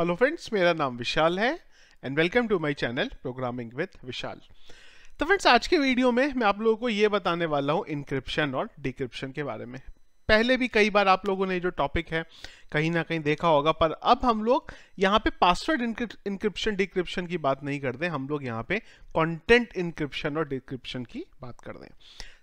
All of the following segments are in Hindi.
हेलो फ्रेंड्स मेरा नाम विशाल है and welcome to my channel programming with Vishal तो फ्रेंड्स आज के वीडियो में मैं आप लोगों को ये बताने वाला हूँ इंक्रिप्शन और डिक्रिप्शन के बारे में पहले भी कई बार आप लोगों ने जो टॉपिक है कहीं ना कहीं देखा होगा पर अब हम लोग यहाँ पे पासवर्ड इंक्रिप्शन डिक्रिप्शन की बात नहीं करते हम लोग यहाँ पे कंटेंट इंक्रिप्शन और डिक्रिप्शन की बात कर दें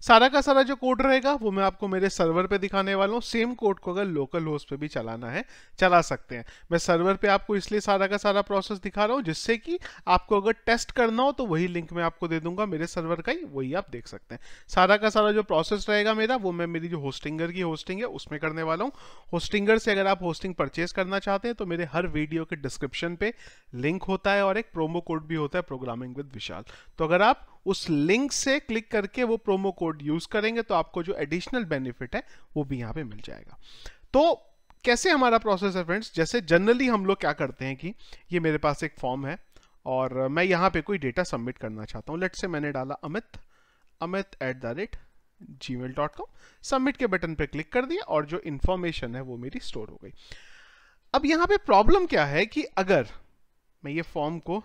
सारा का सारा जो कोड रहेगा वो मैं आपको मेरे सर्वर पे दिखाने वाला हूँ सेम कोड को अगर लोकल होस्ट पे भी चलाना है चला सकते हैं मैं सर्वर पे आपको इसलिए सारा का सारा प्रोसेस दिखा रहा हूँ जिससे कि आपको अगर टेस्ट करना हो तो वही लिंक मैं आपको दे दूंगा मेरे सर्वर का ही वही आप देख सकते हैं सारा का सारा जो प्रोसेस रहेगा मेरा वो मैं मेरी जो होस्टिंगर की होस्टिंग है उसमें करने वाला हूँ होस्टिंगर से अगर आप आप होस्टिंग परचेज करना चाहते हैं तो मेरे हर वीडियो के डिस्क्रिप्शन पे लिंक होता है और एक प्रोमो कोड भी होता है प्रोग्रामिंग विद विशाल तो अगर आप उस लिंक से क्लिक करके वो प्रोमो कोड यूज करेंगे तो आपको जो एडिशनल बेनिफिट है वो भी यहाँ पे मिल जाएगा तो कैसे हमारा प्रोसेस है फ्रेंड्स जैसे जनरली हम लोग क्या करते हैं कि ये मेरे पास एक फॉर्म है और मैं यहाँ पे कोई डेटा सबमिट करना चाहता हूँ लेट से मैंने डाला Amit Amit at the rate gmail.com mail submit के बटन पर क्लिक कर दिया और जो इंफॉर्मेशन है वो मेरी स्टोर हो गई अब यहां पे प्रॉब्लम क्या है कि अगर मैं ये फॉर्म को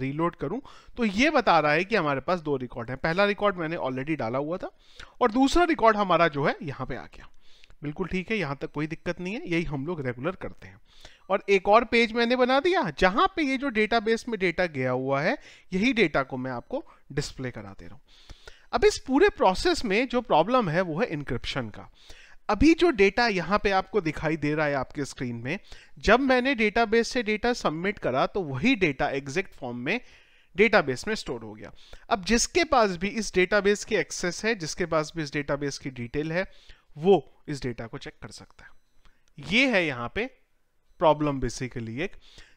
रीलोड करूं तो ये बता रहा है कि हमारे पास दो रिकॉर्ड है पहला रिकॉर्ड मैंने ऑलरेडी डाला हुआ था और दूसरा रिकॉर्ड हमारा जो है यहां पे आ गया बिल्कुल ठीक है यहां तक कोई दिक्कत नहीं है यही हम लोग रेगुलर करते हैं और एक और पेज मैंने बना दिया जहां पे ये जो डेटाबेस में डेटा गया हुआ है यही डेटा को मैं आपको डिस्प्ले करा दे रहा हूं अब इस पूरे प्रोसेस में जो प्रॉब्लम है वो है इंक्रिप्शन का अभी जो डेटा यहाँ पे आपको दिखाई दे रहा है आपके स्क्रीन में जब मैंने डेटाबेस से डेटा सबमिट करा तो वही डेटा एग्जैक्ट फॉर्म में डेटाबेस में स्टोर हो गया अब जिसके पास भी इस डेटाबेस की एक्सेस है जिसके पास भी इस डेटाबेस की डिटेल है वो इस डेटा को चेक कर सकता है ये है यहाँ पे प्रॉब्लम बेसिकली एक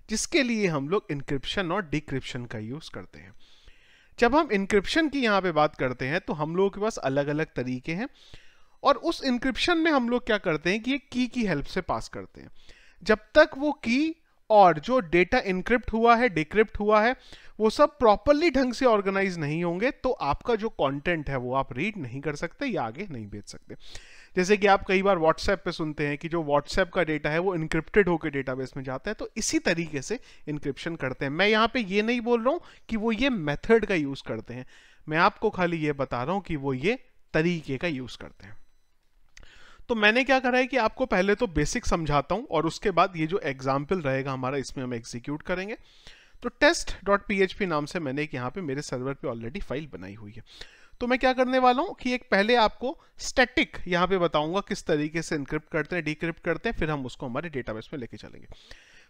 जिसके लिए हम लोग इंक्रिप्शन और डिक्रिप्शन का यूज़ करते हैं जब हम इंक्रिप्शन की यहाँ पे बात करते हैं तो हम लोगों के पास अलग अलग तरीके हैं और उस इंक्रिप्शन में हम लोग क्या करते हैं कि ये की की हेल्प से पास करते हैं जब तक वो की और जो डेटा इंक्रिप्ट हुआ है डिक्रिप्ट हुआ है वो सब प्रॉपरली ढंग से ऑर्गेनाइज नहीं होंगे तो आपका जो कंटेंट है वो आप रीड नहीं कर सकते या आगे नहीं भेज सकते जैसे कि आप कई बार व्हाट्सएप पे सुनते हैं कि जो व्हाट्सएप का डेटा है वो इनक्रिप्टेड होकर डेटाबेस में जाता है तो इसी तरीके से इंक्रिप्शन करते हैं मैं यहाँ पे ये नहीं बोल रहा हूँ कि वो ये मेथड का यूज़ करते हैं मैं आपको खाली ये बता रहा हूँ कि वो ये तरीके का यूज़ करते हैं तो मैंने क्या करा है कि आपको पहले तो बेसिक समझाता हूँ और उसके बाद ये जो एग्जाम्पल रहेगा हमारा इसमें हम एग्जीक्यूट करेंगे तो टेस्ट डॉट पी नाम से मैंने एक यहाँ पे मेरे सर्वर पे ऑलरेडी फाइल बनाई हुई है तो मैं क्या करने वाला हूँ कि एक पहले आपको स्टैटिक यहां पे बताऊंगा किस तरीके से इनक्रिप्ट करते हैं डिक्रिप्ट करते हैं फिर हम उसको हमारे डेटाबेस में लेके चलेंगे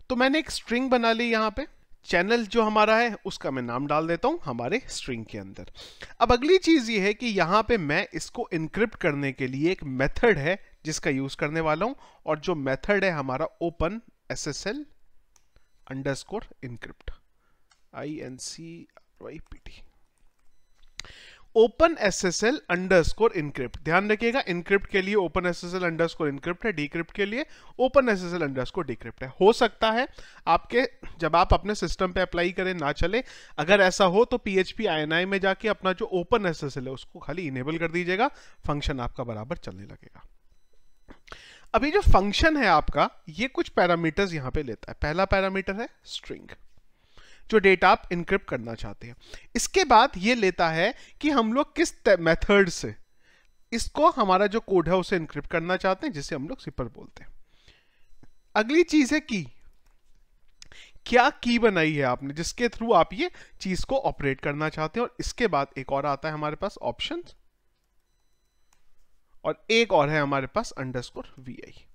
तो मैंने एक स्ट्रिंग बना ली यहां पे चैनल जो हमारा है उसका मैं नाम डाल देता हूं हमारे स्ट्रिंग के अंदर अब अगली चीज ये है कि यहां पे मैं इसको इनक्रिप्ट करने के लिए एक मेथड है जिसका यूज करने वाला हूं और जो मेथड है हमारा open S S L underscore encrypt I N C Y P T open S S L underscore encrypt ध्यान रखिएगा इनक्रिप्ट के लिए open S S L underscore encrypt है डिक्रिप्ट के लिए open S S L underscore decrypt है हो सकता है आपके जब आप अपने सिस्टम पे अप्लाई करें ना चले अगर ऐसा हो तो P H P I N I में जाके अपना जो ओपन एस एस एल है उसको खाली इनेबल कर दीजिएगा फंक्शन आपका बराबर चलने लगेगा अभी जो फंक्शन है आपका ये कुछ पैरामीटर्स यहाँ पे लेता है पहला पैरामीटर है स्ट्रिंग जो डेटा आप इनक्रिप्ट करना चाहते हैं इसके बाद ये लेता है कि हम लोग किस मेथड से इसको हमारा जो कोड है उसे इनक्रिप्ट करना चाहते हैं जिसे हम लोग सिपर बोलते हैं अगली चीज है की क्या की बनाई है आपने जिसके थ्रू आप ये चीज को ऑपरेट करना चाहते हैं और इसके बाद एक और आता है हमारे पास ऑप्शन और एक और है हमारे पास अंडरस्कोर वी आई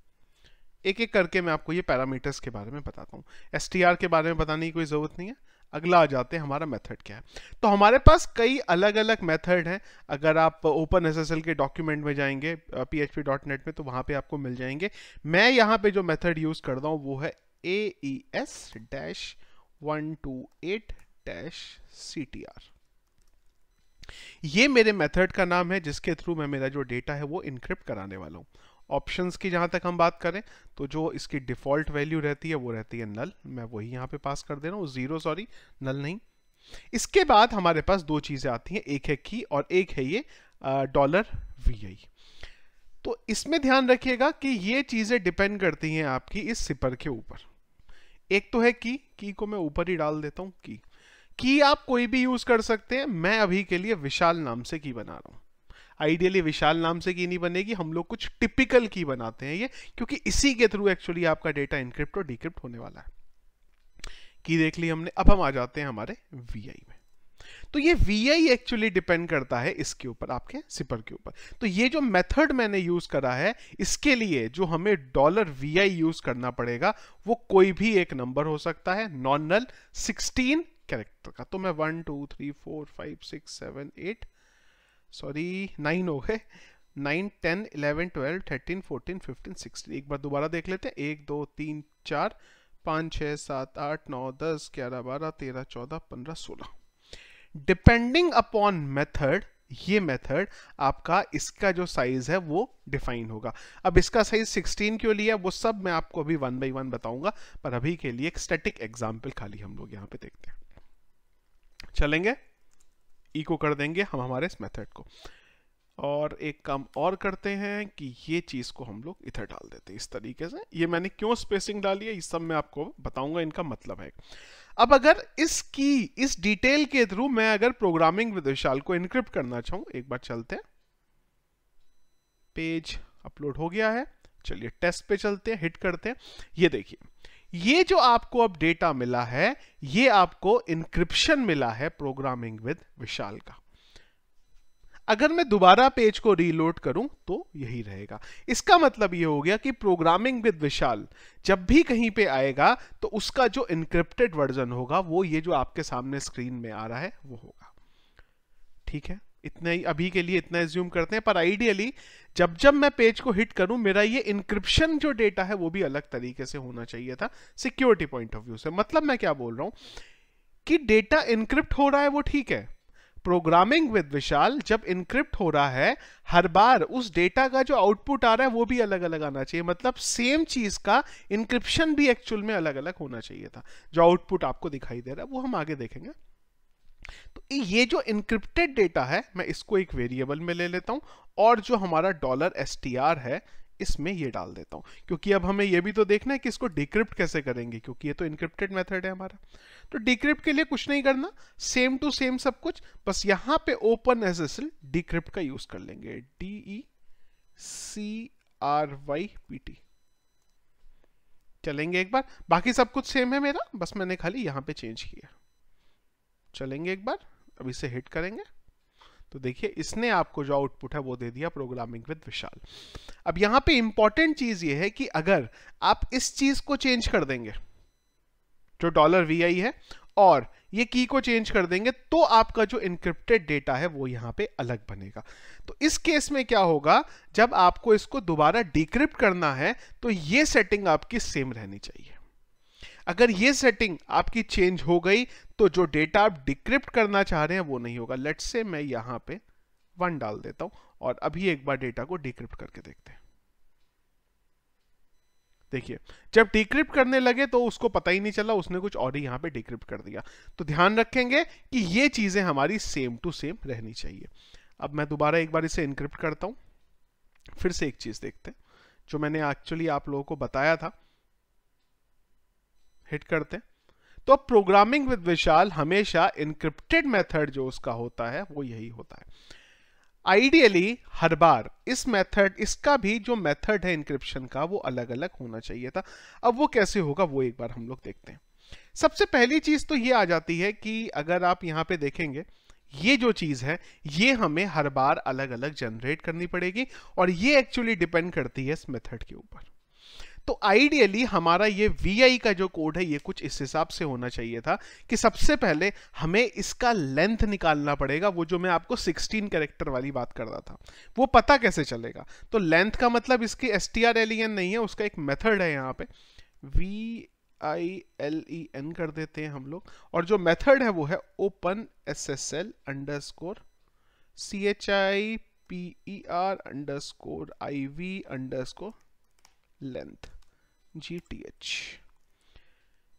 एक एक करके मैं आपको ये पैरामीटर्स के बारे में बताता हूँ एस के बारे में बताने की कोई ज़रूरत नहीं है अगला आ जाते हैं हमारा मेथड क्या है तो हमारे पास कई अलग अलग मेथड हैं अगर आप ओपन एस के डॉक्यूमेंट में जाएंगे पी में तो वहाँ पर आपको मिल जाएंगे मैं यहाँ पर जो मेथड यूज़ कर रहा हूँ वो है A E S dash one two eight dash C T R ये मेरे मेथड का नाम है जिसके थ्रू मैं मेरा जो डेटा है वो इनक्रिप्ट कराने वाला हूँ ऑप्शंस की जहां तक हम बात करें तो जो इसकी डिफ़ॉल्ट वैल्यू रहती है वो रहती है नल मैं वही यहाँ पे पास कर दे रहा हूँ ज़ीरो सॉरी नल नहीं इसके बाद हमारे पास दो चीज़ें आती हैं एक है की और एक है ये डॉलर वी आई तो इसमें ध्यान रखिएगा कि ये चीज़ें डिपेंड करती हैं आपकी इस सिपर के ऊपर एक तो है की की को मैं ऊपर ही डाल देता हूँ की की आप कोई भी यूज़ कर सकते हैं मैं अभी के लिए विशाल नाम से की बना रहा हूं आइडियली विशाल नाम से की नहीं बनेगी हम लोग कुछ टिपिकल की बनाते हैं ये क्योंकि इसी के थ्रू एक्चुअली आपका डेटा इनक्रिप्ट और डिक्रिप्ट होने वाला है की देख ली हमने अब हम आ जाते हैं हमारे वी में तो ये वी एक्चुअली डिपेंड करता है इसके ऊपर आपके सिपर के ऊपर तो ये जो मेथड मैंने यूज करा है इसके लिए जो हमें डॉलर वी यूज करना पड़ेगा वो कोई भी एक नंबर हो सकता है नॉन नल सिक्सटीन कैरेक्टर का तो मैं one two three four five six seven eight sorry nine हो गए nine ten eleven twelve thirteen fourteen fifteen sixteen एक बार दोबारा देख लेते हैं एक दो तीन चार पाँच छः सात आठ नौ दस ग्यारह बारह तेरह चौदह पंद्रह सोलह डिपेंडिंग अपॉन मेथड ये मेथड आपका इसका जो साइज है वो डिफाइन होगा अब इसका साइज 16 क्यों लिया वो सब मैं आपको अभी वन बाई वन बताऊंगा पर अभी के लिए एक स्टेटिक एग्जाम्पल खाली हम लोग यहाँ पे देखते हैं चलेंगे इको कर देंगे हम हमारे इस मेथड को और एक काम और करते हैं कि ये चीज़ को हम लोग इधर डाल देते हैं इस तरीके से ये मैंने क्यों स्पेसिंग डाली है इस सब मैं आपको बताऊंगा इनका मतलब है अब अगर इसकी इस डिटेल के थ्रू मैं अगर प्रोग्रामिंग विद विशाल को इनक्रिप्ट करना चाहूँ एक बार चलते हैं पेज अपलोड हो गया है चलिए टेस्ट पे चलते हैं हिट करते हैं ये देखिए ये जो आपको अब डेटा मिला है ये आपको इंक्रिप्शन मिला है प्रोग्रामिंग विद विशाल का अगर मैं दोबारा पेज को रीलोड करूं तो यही रहेगा इसका मतलब यह हो गया कि प्रोग्रामिंग विद विशाल जब भी कहीं पे आएगा तो उसका जो इनक्रिप्टेड वर्जन होगा वो ये जो आपके सामने स्क्रीन में आ रहा है वो होगा ठीक है इतने ही अभी के लिए इतना एज्यूम करते हैं पर आइडियली जब जब मैं पेज को हिट करूं मेरा ये इंक्रिप्शन जो डेटा है वो भी अलग तरीके से होना चाहिए था सिक्योरिटी पॉइंट ऑफ व्यू से मतलब मैं क्या बोल रहा हूं कि डेटा इंक्रिप्ट हो रहा है वो ठीक है प्रोग्रामिंग विद विशाल जब इंक्रिप्ट हो रहा है हर बार उस डेटा का जो आउटपुट आ रहा है वो भी अलग अलग आना चाहिए मतलब सेम चीज का इंक्रिप्शन भी एक्चुअल में अलग अलग होना चाहिए था जो आउटपुट आपको दिखाई दे रहा है वो हम आगे देखेंगे तो ये जो इनक्रिप्टेड डेटा है मैं इसको एक वेरिएबल में ले लेता हूँ और जो हमारा डॉलर एस है इसमें ये डाल देता हूँ क्योंकि अब हमें ये भी तो देखना है कि इसको डिक्रिप्ट कैसे करेंगे क्योंकि ये तो इनक्रिप्टेड मेथड है हमारा तो डिक्रिप्ट के लिए कुछ नहीं करना सेम टू सेम सब कुछ बस यहाँ पे open S S L decrypt का यूज कर लेंगे D E C R Y P T चलेंगे एक बार बाकी सब कुछ सेम है मेरा बस मैंने खाली यहाँ पे चेंज किया चलेंगे एक बार अब इसे हिट करेंगे तो देखिए इसने आपको जो आउटपुट है वो दे दिया प्रोग्रामिंग विद विशाल अब यहां पे इंपॉर्टेंट चीज ये है कि अगर आप इस चीज को चेंज कर देंगे जो डॉलर वी आई है और ये की को चेंज कर देंगे तो आपका जो इनक्रिप्टेड डेटा है वो यहां पे अलग बनेगा तो इस केस में क्या होगा जब आपको इसको दोबारा डिक्रिप्ट करना है तो ये सेटिंग आपकी सेम रहनी चाहिए अगर ये सेटिंग आपकी चेंज हो गई तो जो डेटा आप डिक्रिप्ट करना चाह रहे हैं वो नहीं होगा लेट से मैं यहां पे वन डाल देता हूं और अभी एक बार डेटा को डिक्रिप्ट करके देखते हैं देखिए जब डिक्रिप्ट करने लगे तो उसको पता ही नहीं चला उसने कुछ और ही यहां पे डिक्रिप्ट कर दिया तो ध्यान रखेंगे कि ये चीज़ें हमारी सेम टू सेम रहनी चाहिए अब मैं दोबारा एक बार इसे इनक्रिप्ट करता हूं फिर से एक चीज़ देखते हैं जो मैंने एक्चुअली आप लोगों को बताया था हिट करते हैं तो प्रोग्रामिंग विद विशाल हमेशा इनक्रिप्टेड मेथड जो उसका होता है वो यही होता है आइडियली हर बार इस मेथड इसका भी जो मेथड है इंक्रिप्शन का वो अलग अलग होना चाहिए था अब वो कैसे होगा वो एक बार हम लोग देखते हैं सबसे पहली चीज तो ये आ जाती है कि अगर आप यहां पे देखेंगे ये जो चीज है ये हमें हर बार अलग अलग जनरेट करनी पड़ेगी और ये एक्चुअली डिपेंड करती है इस मेथड के ऊपर तो आइडियली हमारा ये वी का जो कोड है ये कुछ इस हिसाब से होना चाहिए था कि सबसे पहले हमें इसका लेंथ निकालना पड़ेगा वो जो मैं आपको 16 करेक्टर वाली बात कर रहा था वो पता कैसे चलेगा तो लेंथ का मतलब इसकी S T R L E N नहीं है उसका एक मेथड है यहाँ पे V I L E N कर देते हैं हम लोग और जो मेथड है वो है open S S L underscore C H I P E R underscore I V underscore length G T H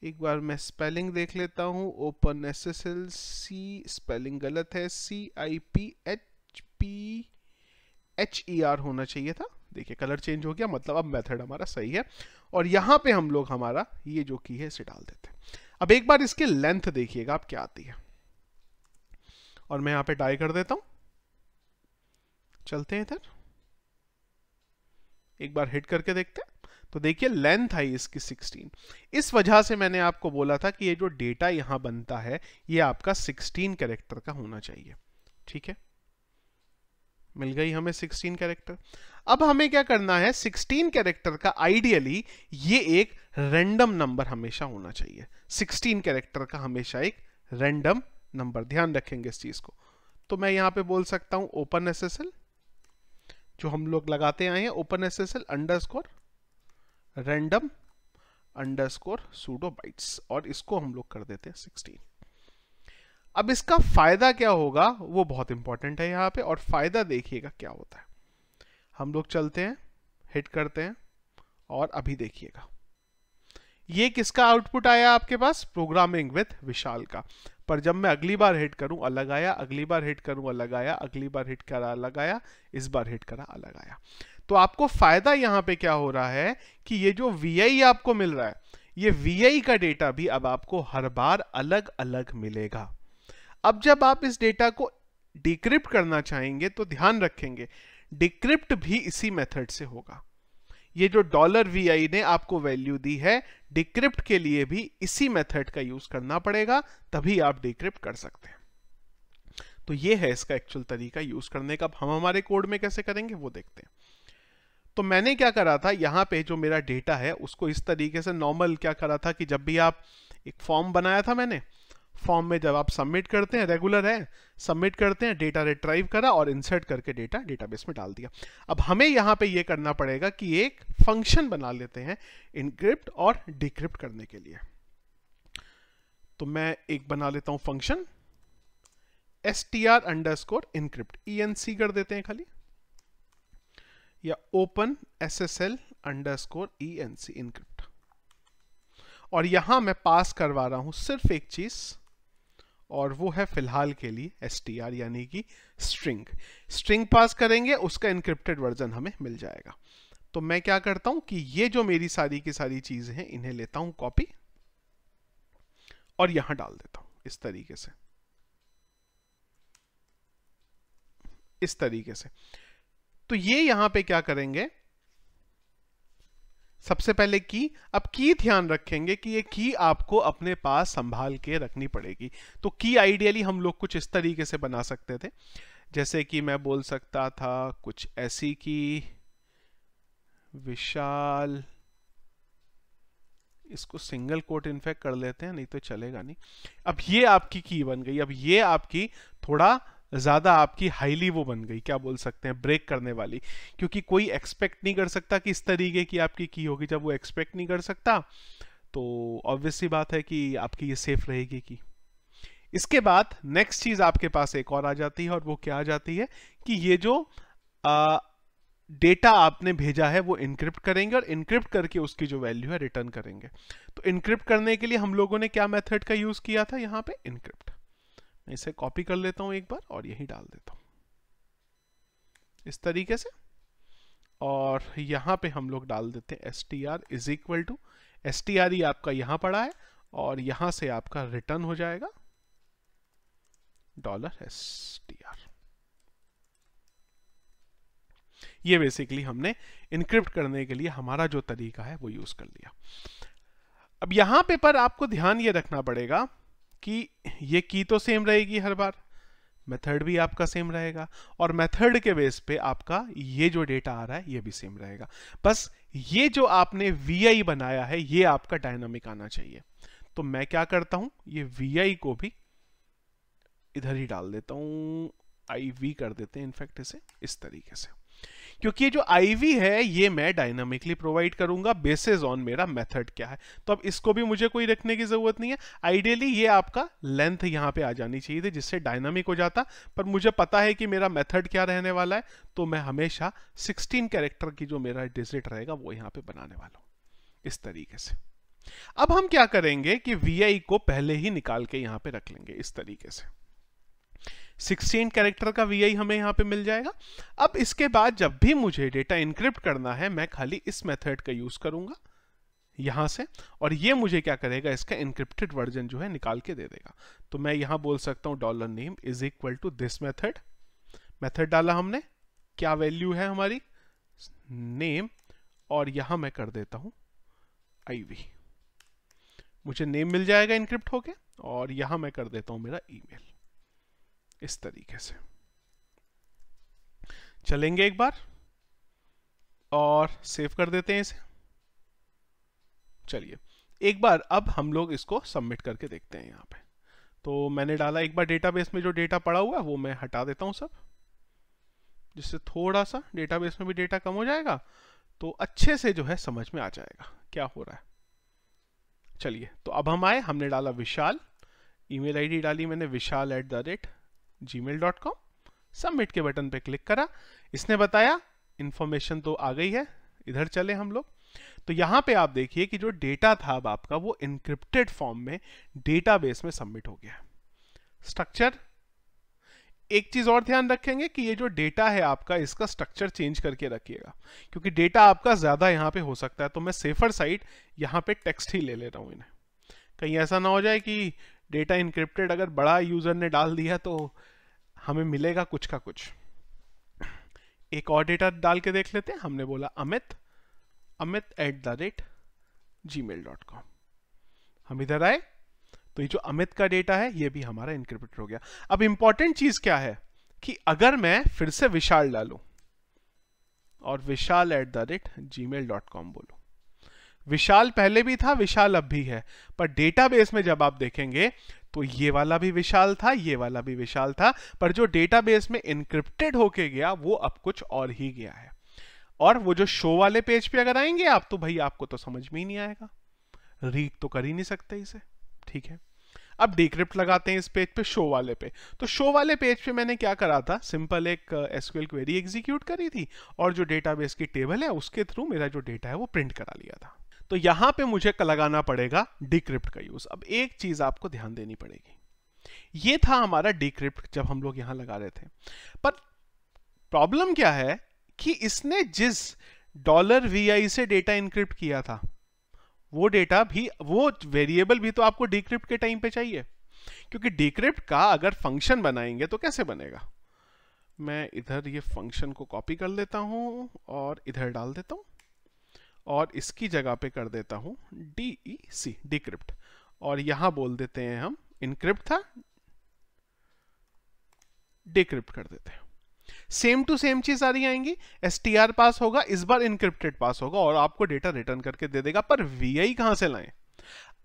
एक बार मैं स्पेलिंग देख लेता हूँ open S S L C spelling गलत है C I P H P H E R होना चाहिए था देखिए कलर चेंज हो गया मतलब अब मेथड हमारा सही है और यहाँ पे हम लोग हमारा ये जो की है इसे डाल देते हैं अब एक बार इसके लेंथ देखिएगा आप क्या आती है और मैं यहाँ पे डाई कर देता हूँ चलते हैं इधर एक बार हिट करके देखते हैं तो देखिए लेंथ आई इसकी 16 इस वजह से मैंने आपको बोला था कि ये जो डेटा यहां बनता है ये आपका 16 कैरेक्टर का होना चाहिए ठीक है मिल गई हमें 16 कैरेक्टर अब हमें क्या करना है 16 कैरेक्टर का आइडियली ये एक रैंडम नंबर हमेशा होना चाहिए 16 कैरेक्टर का हमेशा एक रैंडम नंबर ध्यान रखेंगे इस चीज को तो मैं यहां पे बोल सकता हूं ओपन एस जो हम लोग लगाते आए हैं open S S L underscore random underscore pseudo bytes और इसको हम लोग कर देते हैं सिक्सटीन अब इसका फायदा क्या होगा वो बहुत इंपॉर्टेंट है यहाँ पे और फायदा देखिएगा क्या होता है हम लोग चलते हैं हिट करते हैं और अभी देखिएगा ये किसका आउटपुट आया आपके पास प्रोग्रामिंग विथ विशाल का पर जब मैं अगली बार हिट करूं अलग आया अगली बार हिट करूं अलग आया अगली बार हिट करा अलग आया इस बार हिट करा अलग आया तो आपको फायदा यहां पे क्या हो रहा है कि ये जो वी आपको मिल रहा है ये वी का डेटा भी अब आपको हर बार अलग अलग मिलेगा अब जब आप इस डेटा को डिक्रिप्ट करना चाहेंगे तो ध्यान रखेंगे डिक्रिप्ट भी इसी मेथड से होगा ये जो डॉलर वी ने आपको वैल्यू दी है डिक्रिप्ट के लिए भी इसी मेथड का यूज करना पड़ेगा तभी आप डिक्रिप्ट कर सकते हैं तो ये है इसका एक्चुअल तरीका यूज करने का अब हम हमारे कोड में कैसे करेंगे वो देखते हैं तो मैंने क्या करा था यहाँ पे जो मेरा डेटा है उसको इस तरीके से नॉर्मल क्या करा था कि जब भी आप एक फॉर्म बनाया था मैंने फॉर्म में जब आप सबमिट करते हैं रेगुलर है सबमिट करते हैं डेटा रिट्राइव करा और इंसर्ट करके डेटा डेटाबेस में डाल दिया अब हमें यहाँ पे ये करना पड़ेगा कि एक फंक्शन बना लेते हैं इनक्रिप्ट और डिक्रिप्ट करने के लिए तो मैं एक बना लेता हूँ function S T R underscore encrypt E N C कर देते हैं खाली या open S S L underscore E N C encrypt और यहां मैं पास करवा रहा हूं सिर्फ एक चीज और वो है फिलहाल के लिए एस टी आर यानी कि स्ट्रिंग स्ट्रिंग पास करेंगे उसका इनक्रिप्टेड वर्जन हमें मिल जाएगा तो मैं क्या करता हूं कि ये जो मेरी सारी की सारी चीजें हैं इन्हें लेता हूं कॉपी और यहां डाल देता हूं इस तरीके से इस तरीके से तो ये यहां पे क्या करेंगे सबसे पहले की अब की ध्यान रखेंगे कि ये की आपको अपने पास संभाल के रखनी पड़ेगी तो की आइडियली हम लोग कुछ इस तरीके से बना सकते थे जैसे कि मैं बोल सकता था कुछ ऐसी की विशाल इसको सिंगल कोट इन्फेक्ट कर लेते हैं नहीं तो चलेगा नहीं अब ये आपकी की बन गई अब ये आपकी थोड़ा ज़्यादा आपकी हाईली वो बन गई क्या बोल सकते हैं ब्रेक करने वाली क्योंकि कोई एक्सपेक्ट नहीं कर सकता कि इस तरीके की आपकी की होगी जब वो एक्सपेक्ट नहीं कर सकता तो ऑब्वियसली बात है कि आपकी ये सेफ रहेगी की इसके बाद नेक्स्ट चीज़ आपके पास एक और आ जाती है और वो क्या आ जाती है कि ये जो आ, डेटा आपने भेजा है वो इनक्रिप्ट करेंगे और इनक्रिप्ट करके उसकी जो वैल्यू है रिटर्न करेंगे तो इनक्रिप्ट करने के लिए हम लोगों ने क्या मेथड का यूज़ किया था यहाँ पे इनक्रिप्ट मैं इसे कॉपी कर लेता हूं एक बार और यही डाल देता हूं इस तरीके से और यहां पे हम लोग डाल देते हैं S T R is equal to S T R ही आपका यहां पड़ा है और यहां से आपका रिटर्न हो जाएगा डॉलर एस टी आर ये बेसिकली हमने इनक्रिप्ट करने के लिए हमारा जो तरीका है वो यूज़ कर लिया अब यहां पे पर आपको ध्यान ये रखना पड़ेगा कि ये की तो सेम रहेगी हर बार मेथड भी आपका सेम रहेगा और मेथड के बेस पे आपका ये जो डेटा आ रहा है ये भी सेम रहेगा बस ये जो आपने वी बनाया है ये आपका डायनामिक आना चाहिए तो मैं क्या करता हूं ये वी को भी इधर ही डाल देता हूं आई वी कर देते हैं इनफैक्ट इसे इस तरीके से क्योंकि ये जो आईवी है ये मैं डायनामिकली प्रोवाइड करूंगा बेसिस ऑन मेरा मेथड क्या है तो अब इसको भी मुझे कोई रखने की जरूरत नहीं है आइडियली ये आपका लेंथ यहां पे आ जानी चाहिए थी जिससे डायनामिक हो जाता पर मुझे पता है कि मेरा मेथड क्या रहने वाला है तो मैं हमेशा सिक्सटीन कैरेक्टर की जो मेरा डिजिट रहेगा वो यहां पर बनाने वाला हूं इस तरीके से अब हम क्या करेंगे कि वी को पहले ही निकाल के यहां पर रख लेंगे इस तरीके से 16 कैरेक्टर का वी हमें यहाँ पे मिल जाएगा अब इसके बाद जब भी मुझे डेटा इनक्रिप्ट करना है मैं खाली इस मेथड का यूज़ करूंगा यहां से और ये मुझे क्या करेगा इसका इनक्रिप्टेड वर्जन जो है निकाल के दे देगा तो मैं यहां बोल सकता हूँ dollar name is equal to this method method डाला हमने क्या वैल्यू है हमारी नेम और यहां मैं कर देता हूं आईवी मुझे नेम मिल जाएगा इनक्रिप्ट होके और यहाँ मैं कर देता हूँ मेरा ईमेल इस तरीके से चलेंगे एक बार और सेव कर देते हैं इसे चलिए एक बार अब हम लोग इसको सबमिट करके देखते हैं यहां पे तो मैंने डाला एक बार डेटाबेस में जो डेटा पड़ा हुआ है वो मैं हटा देता हूं सब जिससे थोड़ा सा डेटाबेस में भी डेटा कम हो जाएगा तो अच्छे से जो है समझ में आ जाएगा क्या हो रहा है चलिए तो अब हम आए हमने डाला विशाल ईमेल आईडी डाली मैंने Vishal at the rate gmail.com submit के बटन पे क्लिक करा इसने बताया इन्फॉर्मेशन तो आ गई है इधर चले हम लोग तो यहाँ पे आप देखिए कि जो डेटा था अब आपका वो इनक्रिप्टेड फॉर्म में डेटाबेस में सबमिट हो गया स्ट्रक्चर एक चीज और ध्यान रखेंगे कि ये जो डेटा है आपका इसका स्ट्रक्चर चेंज करके रखिएगा क्योंकि डेटा आपका ज्यादा यहाँ पे हो सकता है तो मैं सेफर साइड यहाँ पे टेक्स्ट ही ले ले रहा हूँ इन्हें कहीं ऐसा ना हो जाए कि डेटा इनक्रिप्टेड अगर बड़ा यूजर ने डाल दिया तो हमें मिलेगा कुछ का कुछ एक और डेटा डाल के देख लेते हैं हमने बोला Amit Amit at the rate Gmail dot com हम इधर आए तो ये जो अमित का डेटा है ये भी हमारा इनक्रिप्टेड हो गया अब इंपॉर्टेंट चीज क्या है कि अगर मैं फिर से विशाल डालू और Vishal at the rate Gmail dot com बोलू विशाल पहले भी था विशाल अब भी है पर डेटाबेस में जब आप देखेंगे तो ये वाला भी विशाल था ये वाला भी विशाल था पर जो डेटाबेस में इनक्रिप्टेड होके गया वो अब कुछ और ही गया है और वो जो शो वाले पेज पे अगर आएंगे आप तो भाई आपको तो समझ में ही नहीं आएगा रीड तो कर ही नहीं सकते इसे ठीक है अब डिक्रिप्ट लगाते हैं इस पेज पे शो वाले पे तो शो वाले पेज पे मैंने क्या करा था सिंपल एक एसक्यूएल क्वेरी एग्जीक्यूट करी थी और जो डेटाबेस की टेबल है उसके थ्रू मेरा जो डेटा है वो प्रिंट करा लिया था तो यहां पे मुझे लगाना पड़ेगा डिक्रिप्ट का यूज अब एक चीज आपको ध्यान देनी पड़ेगी ये था हमारा डिक्रिप्ट जब हम लोग यहां लगा रहे थे पर प्रॉब्लम क्या है कि इसने जिस डॉलर वी से डेटा इनक्रिप्ट किया था वो डेटा भी वो वेरिएबल भी तो आपको डिक्रिप्ट के टाइम पे चाहिए क्योंकि डिक्रिप्ट का अगर फंक्शन बनाएंगे तो कैसे बनेगा मैं इधर ये फंक्शन को कॉपी कर लेता हूँ और इधर डाल देता हूं और इसकी जगह पे कर देता हूँ डी ई सी डिक्रिप्ट और यहां बोल देते हैं हम इनक्रिप्ट था डिक्रिप्ट कर देते हैं सेम टू सेम चीज सारी आएंगी एस टी आर पास होगा इस बार इनक्रिप्टेड पास होगा और आपको डेटा रिटर्न करके दे देगा पर वी आई कहां से लाएं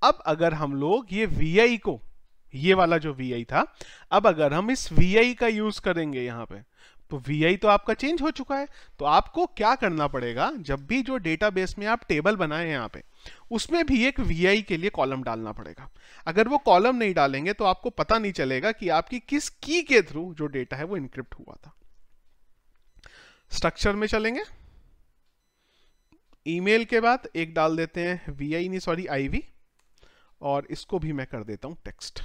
अब अगर हम लोग ये वी आई को ये वाला जो वी आई था अब अगर हम इस वी आई का यूज करेंगे यहां पे तो वी तो आपका चेंज हो चुका है तो आपको क्या करना पड़ेगा जब भी जो डेटाबेस में आप टेबल बनाए यहाँ पे उसमें भी एक वी के लिए कॉलम डालना पड़ेगा अगर वो कॉलम नहीं डालेंगे तो आपको पता नहीं चलेगा कि आपकी किस की के थ्रू जो डेटा है वो इनक्रिप्ट हुआ था स्ट्रक्चर में चलेंगे ईमेल के बाद एक डाल देते हैं वी आई नहीं सॉरी आईवी और इसको भी मैं कर देता हूं टेक्स्ट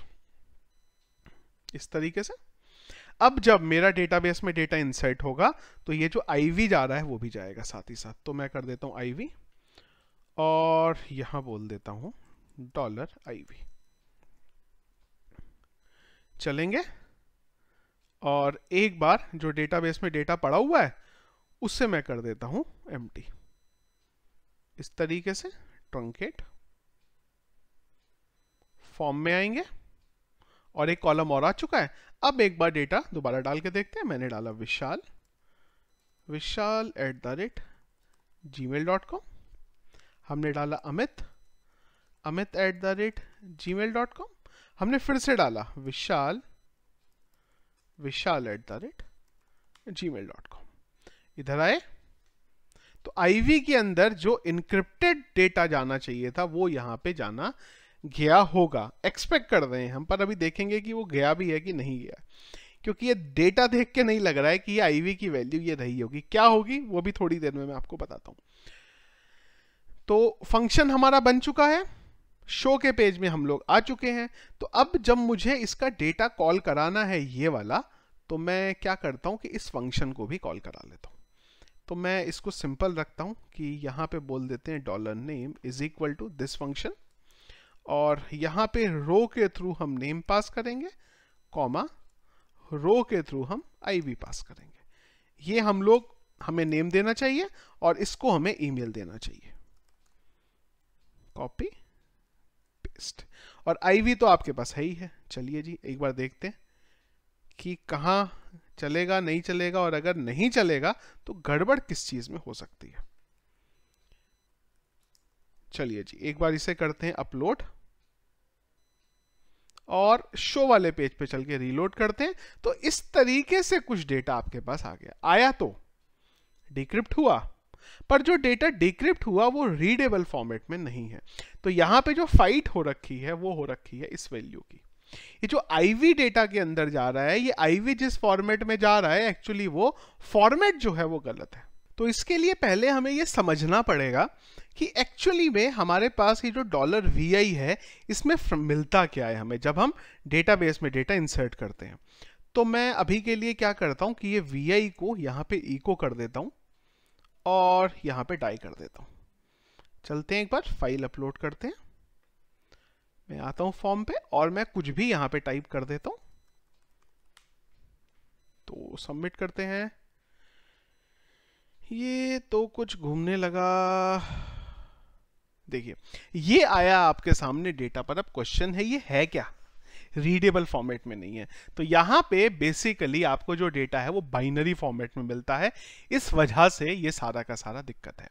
इस तरीके से अब जब मेरा डेटाबेस में डेटा इंसर्ट होगा तो ये जो आईवी जा रहा है वो भी जाएगा साथ ही साथ तो मैं कर देता हूँ आईवी और यहां बोल देता हूं डॉलर आईवी चलेंगे और एक बार जो डेटाबेस में डेटा पड़ा हुआ है उससे मैं कर देता हूं एम इस तरीके से ट्रंकेट फॉर्म में आएंगे और एक कॉलम और आ चुका है अब एक बार डेटा दोबारा डाल के देखते हैं मैंने डाला Vishal Vishal at the rate Gmail dot com हमने डाला Amit Amit at the rate Gmail dot com हमने फिर से डाला Vishal Vishal at the rate Gmail dot com इधर आए तो आईवी के अंदर जो इनक्रिप्टेड डेटा जाना चाहिए था वो यहां पे जाना गया होगा एक्सपेक्ट कर रहे हैं हम पर अभी देखेंगे कि वो गया भी है कि नहीं गया क्योंकि ये डेटा देख के नहीं लग रहा है कि ये आईवी की वैल्यू ये रही होगी क्या होगी वो भी थोड़ी देर में मैं आपको बताता हूँ तो फंक्शन हमारा बन चुका है शो के पेज में हम लोग आ चुके हैं तो अब जब मुझे इसका डेटा कॉल कराना है ये वाला तो मैं क्या करता हूँ कि इस फंक्शन को भी कॉल करा लेता हूँ तो मैं इसको सिंपल रखता हूं कि यहाँ पे बोल देते हैं dollar name is equal to this function और यहाँ पे रो के थ्रू हम नेम पास करेंगे कॉमा रो के थ्रू हम आईवी पास करेंगे ये हम लोग हमें नेम देना चाहिए और इसको हमें ईमेल देना चाहिए कॉपी पेस्ट और आईवी तो आपके पास है ही है चलिए जी एक बार देखते हैं कि कहाँ चलेगा नहीं चलेगा और अगर नहीं चलेगा तो गड़बड़ किस चीज़ में हो सकती है चलिए जी एक बार इसे करते हैं अपलोड और शो वाले पेज पे चल के रीलोड करते हैं तो इस तरीके से कुछ डेटा आपके पास आ गया आया तो डिक्रिप्ट हुआ पर जो डेटा डिक्रिप्ट हुआ वो रीडेबल फॉर्मेट में नहीं है तो यहां पे जो फाइट हो रखी है वो हो रखी है इस वैल्यू की ये जो आईवी डेटा के अंदर जा रहा है ये आईवी जिस फॉर्मेट में जा रहा है एक्चुअली वो फॉर्मेट जो है वो गलत है तो इसके लिए पहले हमें ये समझना पड़ेगा कि एक्चुअली में हमारे पास ये जो डॉलर वी आई है इसमें मिलता क्या है हमें जब हम डेटाबेस में डेटा इंसर्ट करते हैं तो मैं अभी के लिए क्या करता हूँ कि ये वी आई को यहाँ पे इको कर देता हूँ और यहाँ पे डाई कर देता हूँ चलते हैं एक बार फाइल अपलोड करते हैं मैं आता हूँ फॉर्म पे और मैं कुछ भी यहाँ पे टाइप कर देता हूँ तो सबमिट करते हैं ये तो कुछ घूमने लगा देखिए ये आया आपके सामने डेटा पर अब क्वेश्चन है ये है क्या रीडेबल फॉर्मेट में नहीं है तो यहां पे बेसिकली आपको जो डेटा है वो बाइनरी फॉर्मेट में मिलता है इस वजह से ये सारा का सारा दिक्कत है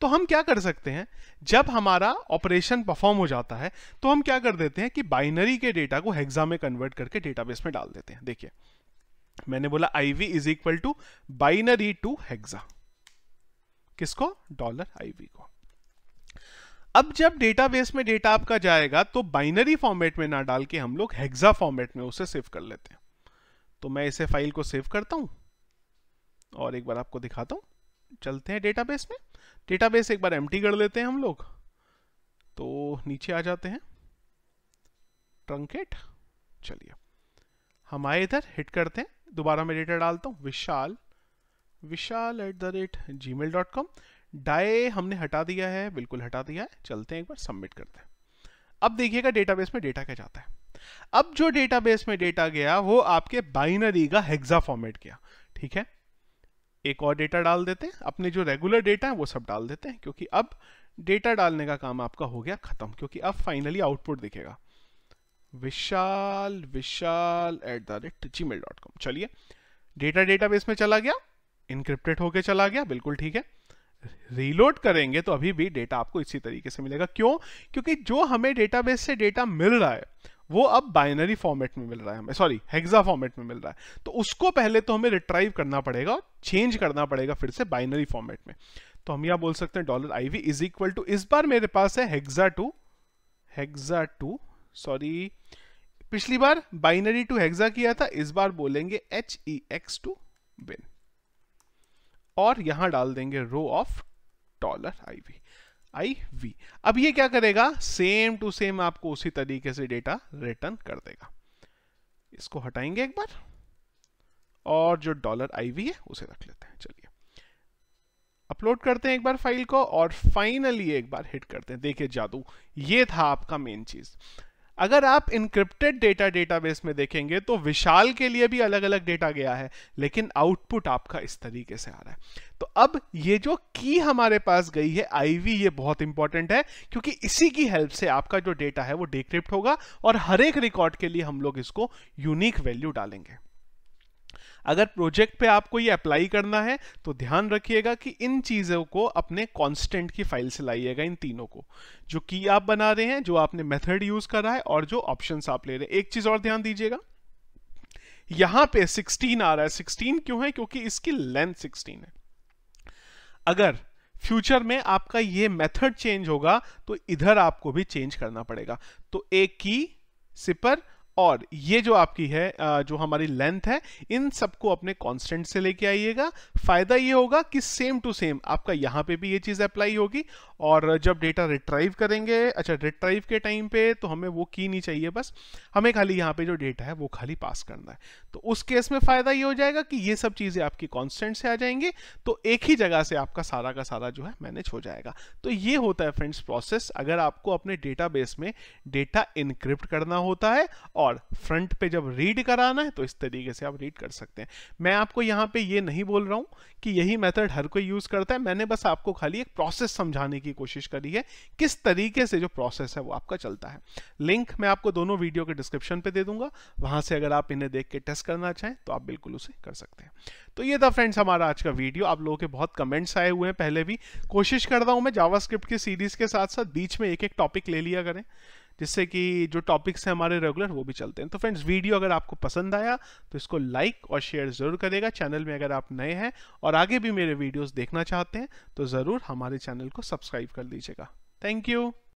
तो हम क्या कर सकते हैं जब हमारा ऑपरेशन परफॉर्म हो जाता है तो हम क्या कर देते हैं कि बाइनरी के डेटा को हेक्सा में कन्वर्ट करके डेटाबेस में डाल देते हैं देखिए मैंने बोला I V is equal to binary to hexa किसको डॉलर आईवी को अब जब डेटाबेस में डेटा आपका जाएगा तो बाइनरी फॉर्मेट में ना डाल के हम लोग हेक्सा फॉर्मेट में उसे सेव कर लेते हैं तो मैं इसे फाइल को सेव करता हूं और एक बार आपको दिखाता हूं चलते हैं डेटाबेस में डेटाबेस एक बार एम कर लेते हैं हम लोग तो नीचे आ जाते हैं ट्रंकेट चलिए हम आए इधर हिट करते हैं दोबारा मैं डेटा डालता हूँ Vishal Vishal at the rate Gmail dot com die हमने हटा दिया है बिल्कुल हटा दिया है चलते हैं एक बार सबमिट करते हैं अब देखिएगा डेटाबेस में डेटा क्या जाता है अब जो डेटाबेस में डेटा गया वो आपके बाइनरी का हेक्सा फॉर्मेट गया ठीक है एक और डेटा डाल देते हैं अपने जो रेगुलर डेटा है वो सब डाल देते हैं क्योंकि अब डेटा डालने का काम आपका हो गया खत्म क्योंकि अब फाइनली आउटपुट दिखेगा Vishal Vishal at the rate Gmail dot com चलिए डेटा डेटाबेस में चला गया इनक्रिप्टेड होके चला गया बिल्कुल ठीक है रीलोड करेंगे तो अभी भी डेटा आपको इसी तरीके से मिलेगा क्यों क्योंकि जो हमें डेटाबेस से डेटा मिल रहा है वो अब बाइनरी फॉर्मेट में मिल रहा है हमें सॉरी हेक्सा फॉर्मेट में मिल रहा है तो उसको पहले तो हमें रिट्राइव करना पड़ेगा और चेंज करना पड़ेगा फिर से बाइनरी फॉर्मेट में तो हम यह बोल सकते हैं dollar I V is equal to इस बार मेरे पास है hexa to hexa to sorry पिछली बार बाइनरी टू हेक्सा किया था इस बार बोलेंगे H E X to bin और यहां डाल देंगे row of dollar I V I V अब ये क्या करेगा सेम टू सेम आपको उसी तरीके से डेटा रिटर्न कर देगा इसको हटाएंगे एक बार और जो डॉलर आई वी है उसे रख लेते हैं चलिए अपलोड करते हैं एक बार फाइल को और फाइनली एक बार हिट करते हैं देखिए जादू ये था आपका मेन चीज़ अगर आप इंक्रिप्टेड डेटा डेटाबेस में देखेंगे तो विशाल के लिए भी अलग अलग डेटा गया है लेकिन आउटपुट आपका इस तरीके से आ रहा है तो अब ये जो की हमारे पास गई है आईवी ये बहुत इंपॉर्टेंट है क्योंकि इसी की हेल्प से आपका जो डेटा है वो डिक्रिप्ट होगा और हर एक रिकॉर्ड के लिए हम लोग इसको यूनिक वैल्यू डालेंगे अगर प्रोजेक्ट पे आपको ये अप्लाई करना है तो ध्यान रखिएगा कि इन चीज़ों को अपने कांस्टेंट की फाइल से लाइएगा इन तीनों को जो की आप बना रहे हैं जो आपने मेथड यूज़ करा है और जो ऑप्शन आप ले रहे हैं एक चीज़ और ध्यान दीजिएगा यहां पे 16 आ रहा है 16 क्यों है क्योंकि इसकी लेंथ 16 है अगर फ्यूचर में आपका ये मेथड चेंज होगा तो इधर आपको भी चेंज करना पड़ेगा तो एक की सिपर और ये जो आपकी है जो हमारी लेंथ है इन सबको अपने कांस्टेंट से लेके आइएगा फायदा ये होगा कि सेम टू सेम आपका यहाँ पे भी ये चीज़ अप्लाई होगी और जब डेटा रिट्राइव करेंगे अच्छा रिट्राइव के टाइम पे तो हमें वो की नहीं चाहिए बस हमें खाली यहाँ पे जो डेटा है वो खाली पास करना है तो उस केस में फ़ायदा ये हो जाएगा कि ये सब चीज़ें आपकी कॉन्स्टेंट से आ जाएंगी तो एक ही जगह से आपका सारा का सारा जो है मैनेज हो जाएगा तो ये होता है फ्रेंड्स प्रोसेस अगर आपको अपने डेटा में डेटा इनक्रिप्ट करना होता है और और फ्रंट पे जब रीड कराना है तो इस तरीके से आप रीड कर सकते हैं मैं आपको यहाँ पे ये नहीं बोल रहा हूँ कि यही मेथड हर कोई यूज़ करता है मैंने बस आपको खाली एक प्रोसेस समझाने की कोशिश करी है किस तरीके से जो प्रोसेस है वो आपका चलता है लिंक मैं आपको दोनों वीडियो के डिस्क्रिप्शन पर दे दूंगा वहाँ से अगर आप इन्हें देख के टेस्ट करना चाहें तो आप बिल्कुल उसे कर सकते हैं तो ये था फ्रेंड्स हमारा आज का वीडियो आप लोगों के बहुत कमेंट्स आए हुए हैं पहले भी कोशिश कर रहा हूँ मैं जावा की सीरीज के साथ साथ बीच में एक एक टॉपिक ले लिया करें जिससे कि जो टॉपिक्स हैं हमारे रेगुलर वो भी चलते हैं तो फ्रेंड्स वीडियो अगर आपको पसंद आया तो इसको लाइक और शेयर ज़रूर करेगा चैनल में अगर आप नए हैं और आगे भी मेरे वीडियोज़ देखना चाहते हैं तो ज़रूर हमारे चैनल को सब्सक्राइब कर दीजिएगा थैंक यू